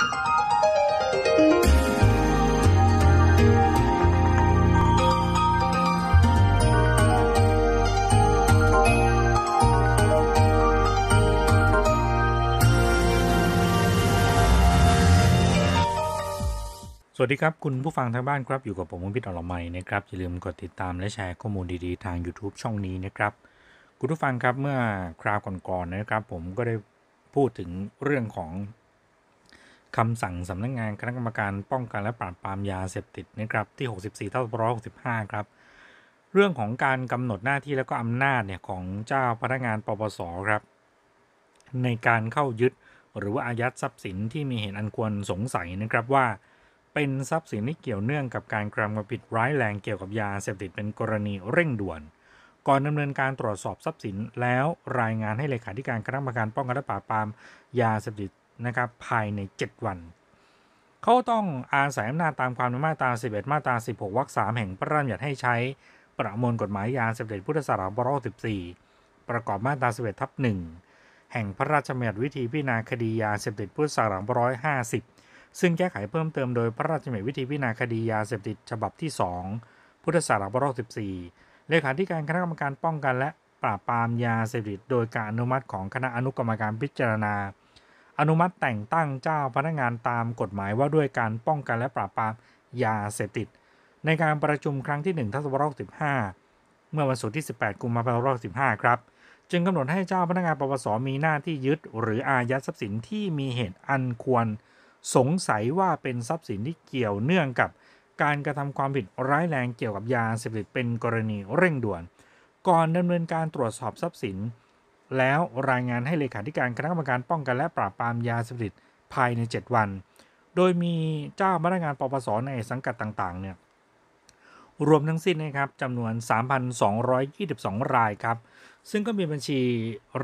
สวัสดีครับคุณผู้ฟังทางบ้านครับอยู่กับผมพิษอรมัยนะครับ อย่าลืมกดติดตามและแชร์ข้อมูลดีๆทาง YouTube ช่องนี้นะครับ คุณผู้ฟังครับเมื่อคราวก่อนๆนะครับผมก็ได้พูดถึงเรื่องของคำสั่งสำนักงงานคณะกรรมการป้องกันและปราบปรามยาเสพติดนะครับที่ 64 เท่า165ครับเรื่องของการกำหนดหน้าที่และก็อำนาจ เนี่ย ของเจ้าพนักงาน ปปส ครับในการเข้ายึดหรือว่าอายัดทรัพย์สินที่มีเหตุอันควรสงสัยนะครับว่า เป็นทรัพย์สินที่เกี่ยวเนื่องกับการกระทำผิดร้ายแรงเกี่ยวกับยาเสพติดเป็นกรณีเร่งด่วน ก่อนดำเนินการตรวจสอบทรัพย์สินแล้วรายงานให้เลขาธิการคณะกรรมการป้องกันและปราบปรามยาเสพติดนะครับภายใน 7 วัน เขาต้องอาศัยอำนาจตามความในมาตรา11 มาตรา16วรรค3แห่งพระราชบัญญัติให้ใช้ ประมวลกฎหมายยาเสพติดพุทธศักราช24ประกอบมาตรา11ทับ1แห่งพระราชบัญญัติวิธีพิจารณาคดียาเสพติดพุทธศักราช150 ซึ่งแก้ไขเพิ่มเติมโดยพระราชบัญญัติวิธีพิจารณาคดียาเสพติดฉบับที่ 2 พุทธศักราช24เลขาธิการคณะกรรมการป้องกันและปราบปรามยาเสพติดโดยการอนุมัติของคณะอนุกรรมการพิจารณาอนุมัติแต่งตั้งเจ้าพนักงานตามกฎหมายว่าด้วยการป้องกันและปราบปรามยาเสพติด ในการประชุมครั้งที่ 1ทศวรรษ15 เมื่อวันศุกร์ที่ 18กุมภาพันธ์ร15 ครับ จึงกำหนดให้เจ้าพนักงานปปสมีหน้าที่ยึดหรืออายัดทรัพย์สินที่มีเหตุอันควร สงสัยว่าเป็นทรัพย์สินที่เกี่ยวเนื่องกับการกระทำความผิดร้ายแรงเกี่ยวกับยาเสพติดเป็นกรณีเร่งด่วน ก่อนดำเนินการตรวจสอบทรัพย์สินแล้วรายงานให้เลขาธิการคณะกรรมการป้องกันและปราบปรามยาเสพติดภายใน 7 วัน โดยมีเจ้าพนักงานปปสในสังกัดต่างๆเนี่ยรวมทั้งสิ้นนะครับจำนวน 3,222 รายครับ ซึ่งก็มีบัญชี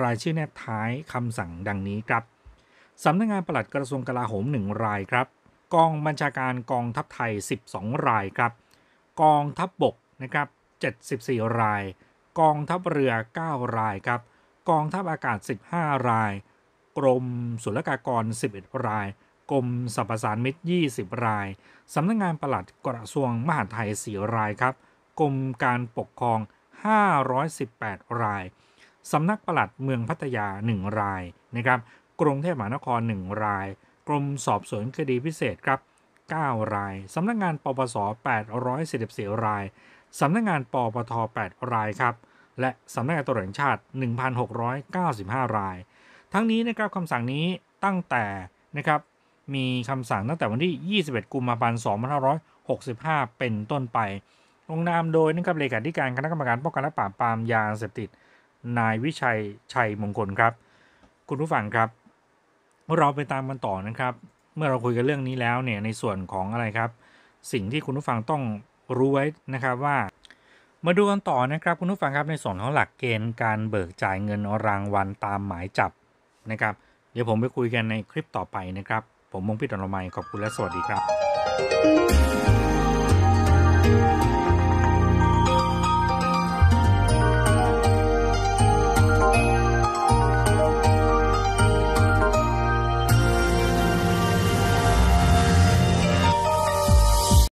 รายชื่อแนบท้ายคำสั่งดังนี้ครับสำนักงงานปลัดกระทรวงกลาโหม 1 รายครับ กองบัญชาการกองทัพไทย 12 รายครับ กองทัพบบกนะครับ74 ราย กองทัพเรือ 9 รายครับกองทัพอากาศ 15 ราย กรมศุลกากร 11 ราย กรมสรรพสานมิตร 20 ราย สำนักงงานปลัดกระทรวงมหาดไทย 4 รายครับ กรมการปกครอง 518 ราย สำนักปลัดเมืองพัทยา 1 รายนะครับ กรุงเทพมหานคร 1 ราย กรมสอบสวนคดีพิเศษครับ 9 ราย สำนักงงานปปส 844 ราย สำนักงงานปปท 8 รายครับและสำนักงานตรวจแห่งชาติ 1,695ราย ทั้งนี้นะครับคำสั่งนี้ตั้งแต่นะครับ มีคำสั่งตั้งแต่วันที่ 21กุมภาพันธ์2565 เป็นต้นไป ลงนามโดยนะครับเลขาธิการคณะกรรมการป้องกันและปราบปรามยาเสพติด นายวิชัย ชัยมงคลครับ คุณผู้ฟังครับเราไปตามกันต่อนะครับ เมื่อเราคุยกันเรื่องนี้แล้วเนี่ยในส่วนของอะไรครับ สิ่งที่คุณผู้ฟังต้องรู้ไว้นะครับว่ามาดูกันต่อนะครับ คุณผู้ฟังครับในส่วนของหลักเกณฑ์การเบิกจ่ายเงินรางวัลตามหมายจับนะครับ เดี๋ยวผมไปคุยกันในคลิปต่อไปนะครับ ผมมงพิตรนรมัยขอบคุณและสวัสดีครับ